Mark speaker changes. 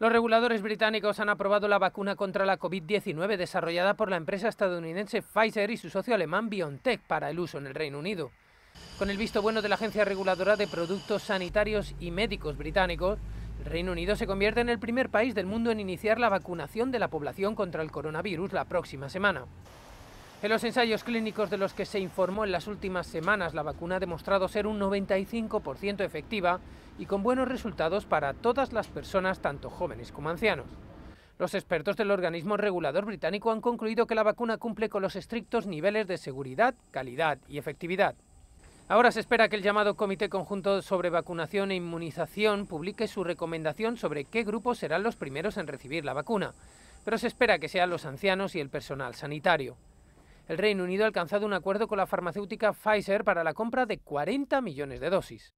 Speaker 1: Los reguladores británicos han aprobado la vacuna contra la COVID-19 desarrollada por la empresa estadounidense Pfizer y su socio alemán BioNTech para el uso en el Reino Unido. Con el visto bueno de la Agencia Reguladora de Productos Sanitarios y Médicos británicos, el Reino Unido se convierte en el primer país del mundo en iniciar la vacunación de la población contra el coronavirus la próxima semana. En los ensayos clínicos de los que se informó en las últimas semanas, la vacuna ha demostrado ser un 95% efectiva y con buenos resultados para todas las personas, tanto jóvenes como ancianos. Los expertos del organismo regulador británico han concluido que la vacuna cumple con los estrictos niveles de seguridad, calidad y efectividad. Ahora se espera que el llamado Comité Conjunto sobre Vacunación e Inmunización publique su recomendación sobre qué grupos serán los primeros en recibir la vacuna, pero se espera que sean los ancianos y el personal sanitario. El Reino Unido ha alcanzado un acuerdo con la farmacéutica Pfizer para la compra de 40 millones de dosis.